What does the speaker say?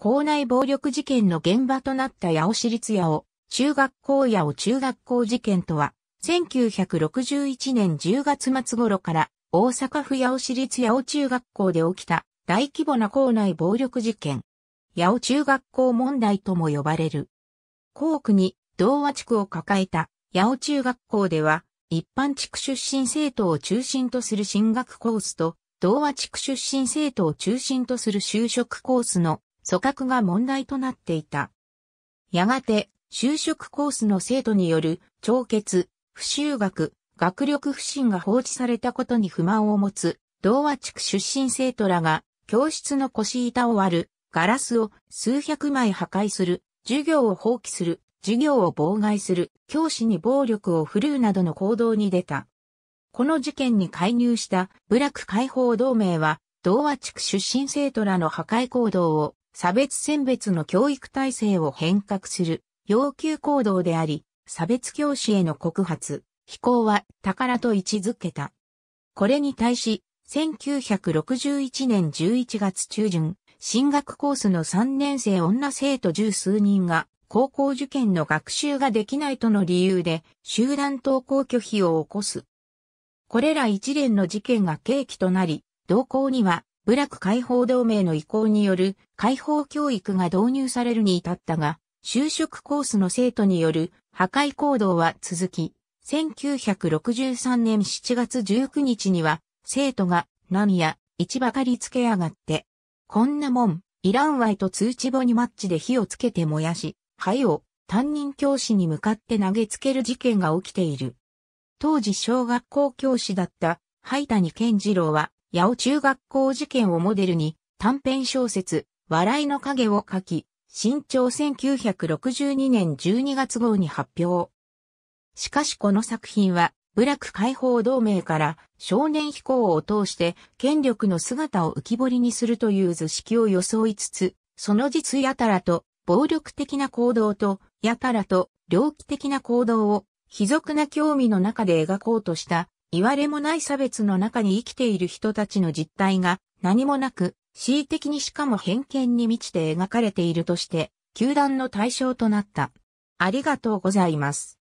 校内暴力事件の現場となった八尾市立八尾、中学校八尾中学校事件とは、1961年10月末頃から大阪府八尾市立八尾中学校で起きた大規模な校内暴力事件。八尾中学校問題とも呼ばれる。校区に童話地区を抱えた八尾中学校では、一般地区出身生徒を中心とする進学コースと、童話地区出身生徒を中心とする就職コースの組閣が問題となっていた。やがて、就職コースの生徒による、超欠、不修学、学力不振が放置されたことに不満を持つ、同和地区出身生徒らが、教室の腰板を割る、ガラスを数百枚破壊する、授業を放棄する、授業を妨害する、教師に暴力を振るうなどの行動に出た。この事件に介入した部落解放同盟は、同和地区出身生徒らの破壊行動を差別選別の教育体制を変革する要求行動であり、差別教師への告発、非行は宝と位置づけた。これに対し、1961年11月中旬、進学コースの3年生女生徒十数人が高校受験の学習ができないとの理由で集団登校拒否を起こす。これら一連の事件が契機となり、同校には部落解放同盟の意向による解放教育が導入されるに至ったが、就職コースの生徒による破壊行動は続き、1963年7月19日には、生徒が何や市ばかりつけやがって、こんなもん、イランワイと通知簿にマッチで火をつけて燃やし、灰を担任教師に向かって投げつける事件が起きている。当時小学校教師だった灰谷健次郎は八尾中学校事件をモデルに短編小説、笑いの影を書き、新潮1962年12月号に発表。しかしこの作品は、部落解放同盟から少年飛行を通して権力の姿を浮き彫りにするという図式を装いつつ、その実やたらと暴力的な行動と、やたらと猟奇的な行動を、卑俗な興味の中で描こうとした言われもない差別の中に生きている人たちの実態が何もなく、恣意的にしかも偏見に満ちて描かれているとして、球団の対象となった。ありがとうございます。